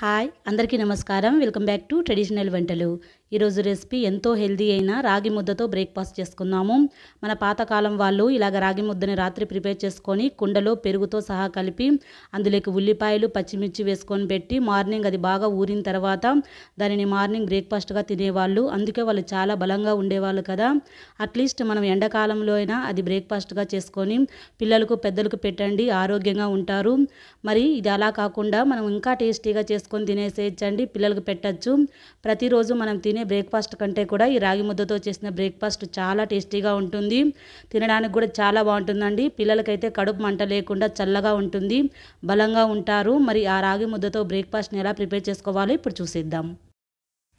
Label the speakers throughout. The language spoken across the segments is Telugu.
Speaker 1: హాయ్ అందరికీ నమస్కారం వెల్కమ్ బ్యాక్ టు ట్రెడిషనల్ వంటలు ఈరోజు రెసిపీ ఎంతో హెల్దీ అయినా రాగి ముద్దతో బ్రేక్ఫాస్ట్ చేసుకుందాము మన పాతకాలం వాళ్ళు ఇలాగ రాగి ముద్దని రాత్రి ప్రిపేర్ చేసుకొని కుండలో పెరుగుతో సహా కలిపి అందులోకి ఉల్లిపాయలు పచ్చిమిర్చి వేసుకొని పెట్టి మార్నింగ్ అది బాగా ఊరిన తర్వాత దానిని మార్నింగ్ బ్రేక్ఫాస్ట్గా తినేవాళ్ళు అందుకే వాళ్ళు చాలా బలంగా ఉండేవాళ్ళు కదా అట్లీస్ట్ మనం ఎండాకాలంలో అయినా అది బ్రేక్ఫాస్ట్గా చేసుకొని పిల్లలకు పెద్దలకు పెట్టండి ఆరోగ్యంగా ఉంటారు మరి ఇది అలా కాకుండా మనం ఇంకా టేస్టీగా చేసుకొని తినేసేయచ్చండి పిల్లలకు పెట్టచ్చు ప్రతిరోజు మనం తినే తినే బ్రేక్ఫాస్ట్ కంటే కూడా ఈ రాగి ముద్దతో చేసిన బ్రేక్ఫాస్ట్ చాలా టేస్టీగా ఉంటుంది తినడానికి కూడా చాలా బాగుంటుందండి పిల్లలకైతే కడుపు మంట లేకుండా చల్లగా ఉంటుంది బలంగా ఉంటారు మరి ఆ రాగి ముద్దతో బ్రేక్ఫాస్ట్ని ఎలా ప్రిపేర్ చేసుకోవాలో ఇప్పుడు చూసేద్దాం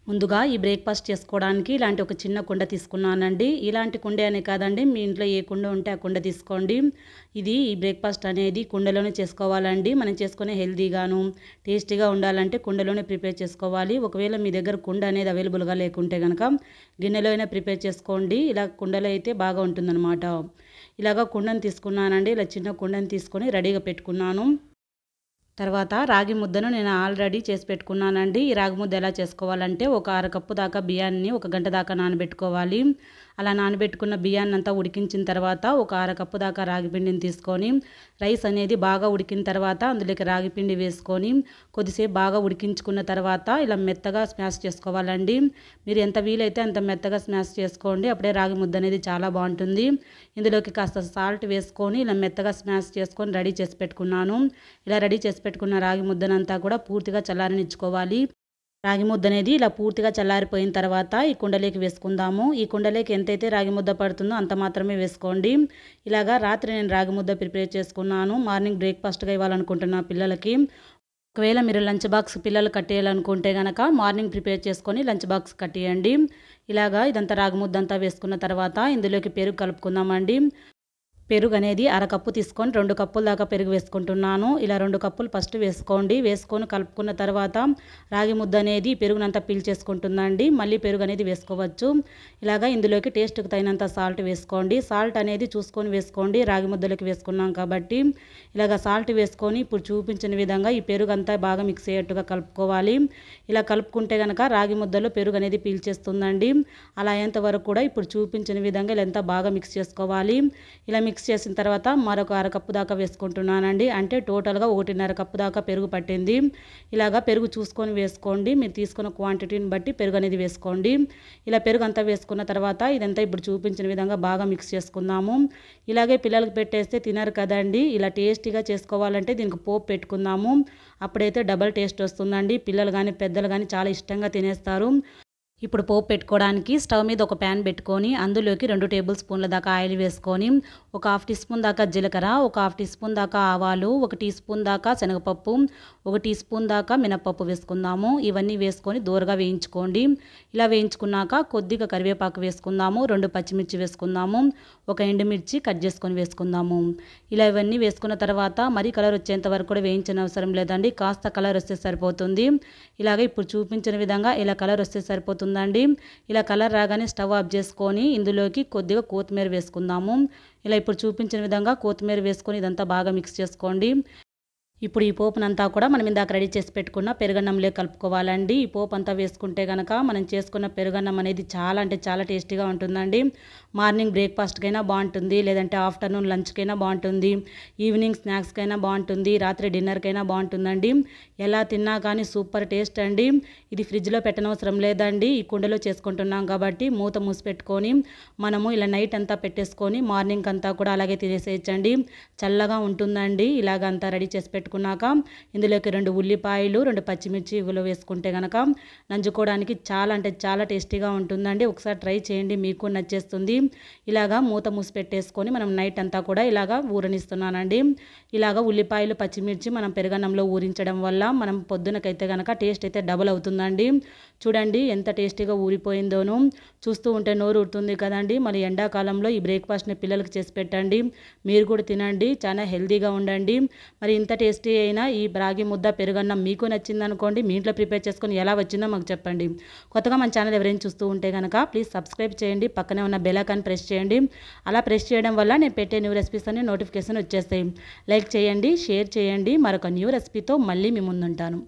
Speaker 1: ముందుగా ఈ బ్రేక్ఫాస్ట్ చేసుకోవడానికి ఇలాంటి ఒక చిన్న కుండ తీసుకున్నానండి ఇలాంటి కుండ అనే కాదండి మీ ఇంట్లో ఏ కుండ ఉంటే ఆ కుండ తీసుకోండి ఇది ఈ బ్రేక్ఫాస్ట్ అనేది కుండలోనే చేసుకోవాలండి మనం చేసుకునే హెల్తీగాను టేస్టీగా ఉండాలంటే కుండలోనే ప్రిపేర్ చేసుకోవాలి ఒకవేళ మీ దగ్గర కుండ అనేది అవైలబుల్గా లేకుంటే కనుక గిన్నెలో ప్రిపేర్ చేసుకోండి ఇలా కుండలో అయితే బాగా ఉంటుందన్నమాట ఇలాగా కుండను తీసుకున్నానండి ఇలా చిన్న కుండను తీసుకొని రెడీగా పెట్టుకున్నాను తర్వాత రాగి ముద్దను నేను ఆల్రెడీ చేసి పెట్టుకున్నానండి ఈ రాగి ముద్ద ఎలా చేసుకోవాలంటే ఒక అర కప్పు దాకా బియ్యాన్ని ఒక గంట దాకా నానబెట్టుకోవాలి అలా నానబెట్టుకున్న బియ్యాన్ని అంతా ఉడికించిన తర్వాత ఒక అర కప్పు దాకా రాగిపిండిని తీసుకొని రైస్ అనేది బాగా ఉడికిన తర్వాత అందులోకి రాగిపిండి వేసుకొని కొద్దిసేపు బాగా ఉడికించుకున్న తర్వాత ఇలా మెత్తగా స్మాష్ చేసుకోవాలండి మీరు ఎంత వీలైతే అంత మెత్తగా స్మాష్ చేసుకోండి అప్పుడే రాగి ముద్ద అనేది చాలా బాగుంటుంది ఇందులోకి కాస్త సాల్ట్ వేసుకొని ఇలా మెత్తగా స్మాష్ చేసుకొని రెడీ చేసి పెట్టుకున్నాను ఇలా రెడీ చేసి పెట్టుకున్న రాగి ముద్దనంతా కూడా పూర్తిగా చల్లారనిచ్చుకోవాలి రాగి ముద్ద అనేది ఇలా పూర్తిగా చల్లారిపోయిన తర్వాత ఈ కుండలోకి వేసుకుందాము ఈ కుండలోకి ఎంతైతే రాగి ముద్ద పడుతుందో అంత మాత్రమే వేసుకోండి ఇలాగా రాత్రి నేను రాగి ముద్ద ప్రిపేర్ చేసుకున్నాను మార్నింగ్ బ్రేక్ఫాస్ట్గా ఇవ్వాలనుకుంటున్నా పిల్లలకి ఒకవేళ మీరు లంచ్ బాక్స్ పిల్లలు కట్టేయాలనుకుంటే కనుక మార్నింగ్ ప్రిపేర్ చేసుకొని లంచ్ బాక్స్ కట్టేయండి ఇలాగా ఇదంతా రాగి అంతా వేసుకున్న తర్వాత ఇందులోకి పెరుగు కలుపుకుందామండి పెరుగు అనేది అరకప్పు తీసుకొని రెండు కప్పుల దాకా పెరుగు వేసుకుంటున్నాను ఇలా రెండు కప్పులు ఫస్ట్ వేసుకోండి వేసుకొని కలుపుకున్న తర్వాత రాగి ముద్ద అనేది పెరుగునంతా పీల్చేసుకుంటుందండి మళ్ళీ పెరుగు అనేది వేసుకోవచ్చు ఇలాగా ఇందులోకి టేస్ట్కి తగినంత సాల్ట్ వేసుకోండి సాల్ట్ అనేది చూసుకొని వేసుకోండి రాగి ముద్దలోకి వేసుకున్నాం కాబట్టి ఇలాగ సాల్ట్ వేసుకొని ఇప్పుడు చూపించిన విధంగా ఈ పెరుగు అంతా బాగా మిక్స్ అయ్యేట్టుగా కలుపుకోవాలి ఇలా కలుపుకుంటే కనుక రాగి ముద్దలో పెరుగు అనేది పీల్చేస్తుందండి అలా అయ్యేంత వరకు కూడా ఇప్పుడు చూపించిన విధంగా ఇలా ఎంత బాగా మిక్స్ చేసుకోవాలి ఇలా మిక్స్ మిక్స్ చేసిన తర్వాత మరొక అరకప్పు దాకా వేసుకుంటున్నానండి అంటే టోటల్గా ఒకటిన్నర కప్పు దాకా పెరుగు పట్టింది ఇలాగా పెరుగు చూసుకొని వేసుకోండి మీరు తీసుకున్న క్వాంటిటీని బట్టి పెరుగు అనేది వేసుకోండి ఇలా పెరుగు అంతా వేసుకున్న తర్వాత ఇదంతా ఇప్పుడు చూపించిన విధంగా బాగా మిక్స్ చేసుకుందాము ఇలాగే పిల్లలకు పెట్టేస్తే తినరు కదండి ఇలా టేస్టీగా చేసుకోవాలంటే దీనికి పోపు పెట్టుకుందాము అప్పుడైతే డబల్ టేస్ట్ వస్తుందండి పిల్లలు కానీ పెద్దలు కానీ చాలా ఇష్టంగా తినేస్తారు ఇప్పుడు పోపు పెట్టుకోవడానికి స్టవ్ మీద ఒక ప్యాన్ పెట్టుకొని అందులోకి రెండు టేబుల్ స్పూన్ల దాకా ఆయిల్ వేసుకొని ఒక హాఫ్ టీ స్పూన్ దాకా జీలకర్ర ఒక హాఫ్ టీ స్పూన్ దాకా ఆవాలు ఒక టీ స్పూన్ దాకా శనగపప్పు ఒక టీ స్పూన్ దాకా మినపప్పు వేసుకుందాము ఇవన్నీ వేసుకొని దూరగా వేయించుకోండి ఇలా వేయించుకున్నాక కొద్దిగా కరివేపాకు వేసుకుందాము రెండు పచ్చిమిర్చి వేసుకుందాము ఒక ఎండుమిర్చి కట్ చేసుకొని వేసుకుందాము ఇలా ఇవన్నీ వేసుకున్న తర్వాత మరీ కలర్ వచ్చేంత వరకు కూడా వేయించిన అవసరం లేదండి కాస్త కలర్ వస్తే సరిపోతుంది ఇలాగే ఇప్పుడు చూపించిన విధంగా ఇలా కలర్ వస్తే సరిపోతుంది ఉందండి ఇలా కలర్ రాగానే స్టవ్ ఆఫ్ చేసుకొని ఇందులోకి కొద్దిగా కొత్తిమీర వేసుకుందాము ఇలా ఇప్పుడు చూపించిన విధంగా కొత్తిమీర వేసుకొని ఇదంతా బాగా మిక్స్ చేసుకోండి ఇప్పుడు ఈ పోపునంతా కూడా మనం ఇందాక రెడీ చేసి పెట్టుకున్న పెరుగన్నంలో కలుపుకోవాలండి ఈ పోపు అంతా వేసుకుంటే కనుక మనం చేసుకున్న పెరుగన్నం అనేది చాలా అంటే చాలా టేస్టీగా ఉంటుందండి మార్నింగ్ బ్రేక్ఫాస్ట్కైనా బాగుంటుంది లేదంటే ఆఫ్టర్నూన్ లంచ్కైనా బాగుంటుంది ఈవినింగ్ స్నాక్స్కైనా బాగుంటుంది రాత్రి డిన్నర్కైనా బాగుంటుందండి ఎలా తిన్నా కానీ సూపర్ టేస్ట్ అండి ఇది ఫ్రిడ్జ్లో పెట్టనవసరం లేదండి ఈ కుండలో చేసుకుంటున్నాం కాబట్టి మూత మూసి పెట్టుకొని మనము ఇలా నైట్ అంతా పెట్టేసుకొని మార్నింగ్ అంతా కూడా అలాగే తినేసేయచ్చండి చల్లగా ఉంటుందండి ఇలాగంతా రెడీ చేసి పెట్టుకో పెట్టుకున్నాక ఇందులోకి రెండు ఉల్లిపాయలు రెండు పచ్చిమిర్చి ఇవిలో వేసుకుంటే కనుక నంచుకోవడానికి చాలా అంటే చాలా టేస్టీగా ఉంటుందండి ఒకసారి ట్రై చేయండి మీకు నచ్చేస్తుంది ఇలాగా మూత మూసి పెట్టేసుకొని మనం నైట్ అంతా కూడా ఇలాగా ఊరనిస్తున్నానండి ఇలాగా ఉల్లిపాయలు పచ్చిమిర్చి మనం పెరగన్నంలో ఊరించడం వల్ల మనం పొద్దునకైతే కనుక టేస్ట్ అయితే డబుల్ అవుతుందండి చూడండి ఎంత టేస్టీగా ఊరిపోయిందోను చూస్తూ ఉంటే నోరు ఊరుతుంది కదండి మరి ఎండాకాలంలో ఈ బ్రేక్ఫాస్ట్ని పిల్లలకు చేసి పెట్టండి మీరు కూడా తినండి చాలా హెల్తీగా ఉండండి మరి ఇంత టేస్ట్ టేస్టీ అయినా ఈ బ్రాగి ముద్ద పెరుగన్నం మీకు నచ్చిందనుకోండి మీ ఇంట్లో ప్రిపేర్ చేసుకొని ఎలా వచ్చిందో మాకు చెప్పండి కొత్తగా మన ఛానల్ ఎవరైనా చూస్తూ ఉంటే కనుక ప్లీజ్ సబ్స్క్రైబ్ చేయండి పక్కనే ఉన్న బెలాకాన్ ప్రెస్ చేయండి అలా ప్రెస్ చేయడం వల్ల నేను పెట్టే న్యూ రెసిపీస్ అన్ని నోటిఫికేషన్ వచ్చేస్తాయి లైక్ చేయండి షేర్ చేయండి మరొక న్యూ రెసిపీతో మళ్ళీ మీ ముందుంటాను